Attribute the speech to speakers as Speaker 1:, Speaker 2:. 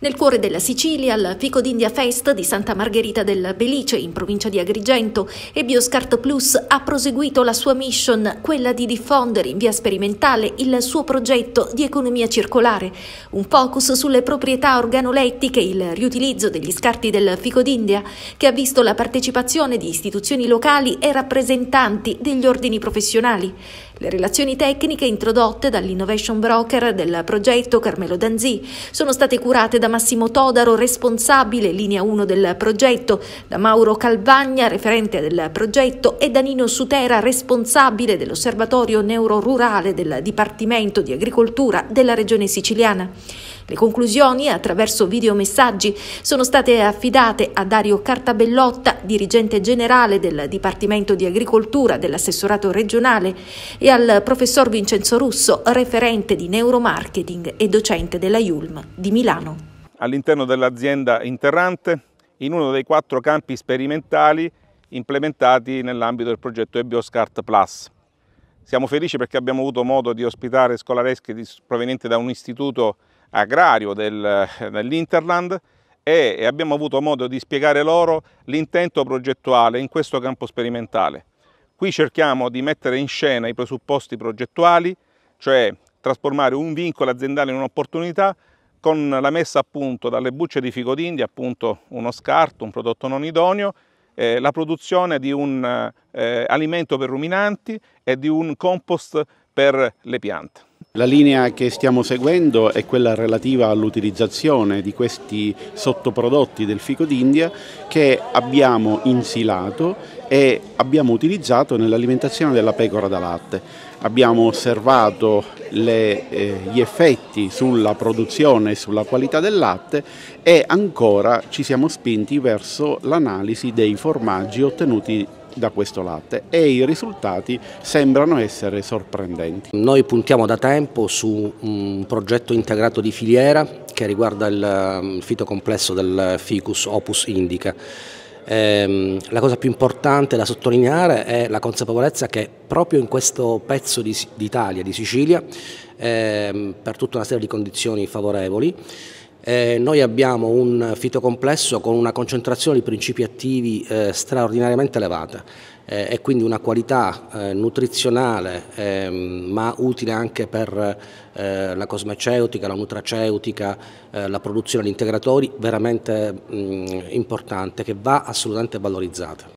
Speaker 1: Nel cuore della Sicilia, al Fico d'India Fest di Santa Margherita del Belice, in provincia di Agrigento, EbioScart Plus ha proseguito la sua mission, quella di diffondere in via sperimentale il suo progetto di economia circolare, un focus sulle proprietà organolettiche e il riutilizzo degli scarti del Fico d'India, che ha visto la partecipazione di istituzioni locali e rappresentanti degli ordini professionali. Le relazioni tecniche introdotte dall'innovation broker del progetto Carmelo Danzi sono state curate da Massimo Todaro, responsabile linea 1 del progetto, da Mauro Calvagna, referente del progetto, e da Nino Sutera, responsabile dell'osservatorio neuro rurale del Dipartimento di Agricoltura della Regione Siciliana. Le conclusioni, attraverso videomessaggi, sono state affidate a Dario Cartabellotta, dirigente generale del Dipartimento di Agricoltura dell'assessorato regionale, e al professor Vincenzo Russo, referente di neuromarketing e docente della IULM di Milano.
Speaker 2: All'interno dell'azienda Interrante, in uno dei quattro campi sperimentali implementati nell'ambito del progetto Ebioscart Plus. Siamo felici perché abbiamo avuto modo di ospitare scolaresche provenienti da un istituto agrario del, dell'Interland e abbiamo avuto modo di spiegare loro l'intento progettuale in questo campo sperimentale. Qui cerchiamo di mettere in scena i presupposti progettuali, cioè trasformare un vincolo aziendale in un'opportunità con la messa a punto dalle bucce di fico d'India, appunto uno scarto, un prodotto non idoneo, eh, la produzione di un eh, alimento per ruminanti e di un compost per le piante.
Speaker 3: La linea che stiamo seguendo è quella relativa all'utilizzazione di questi sottoprodotti del fico d'India che abbiamo insilato e abbiamo utilizzato nell'alimentazione della pecora da latte. Abbiamo osservato le, eh, gli effetti sulla produzione e sulla qualità del latte e ancora ci siamo spinti verso l'analisi dei formaggi ottenuti da questo latte e i risultati sembrano essere sorprendenti. Noi
Speaker 4: puntiamo da tempo su un progetto integrato di filiera che riguarda il um, fitocomplesso del Ficus opus indica. Ehm, la cosa più importante da sottolineare è la consapevolezza che proprio in questo pezzo d'Italia, di, Sicilia, ehm, per tutta una serie di condizioni favorevoli, eh, noi abbiamo un fitocomplesso con una concentrazione di principi attivi eh, straordinariamente elevata eh, e quindi una qualità eh, nutrizionale ehm, ma utile anche per eh, la cosmeceutica, la nutraceutica, eh, la produzione di integratori veramente mh, mm, importante che va assolutamente valorizzata.